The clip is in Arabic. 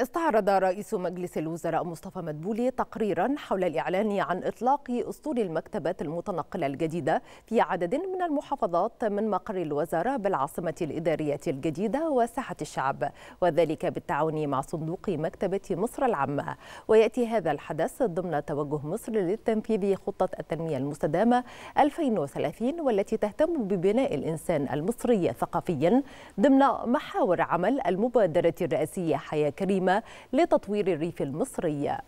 استعرض رئيس مجلس الوزراء مصطفى مدبولي تقريرا حول الإعلان عن إطلاق أسطول المكتبات المتنقلة الجديدة في عدد من المحافظات من مقر الوزارة بالعاصمة الإدارية الجديدة وساحة الشعب وذلك بالتعاون مع صندوق مكتبة مصر العامة ويأتي هذا الحدث ضمن توجه مصر للتنفيذ خطة التنمية المستدامة 2030 والتي تهتم ببناء الإنسان المصري ثقافيا ضمن محاور عمل المبادرة الرئاسية حياة كريمة القادمة لتطوير الريف المصري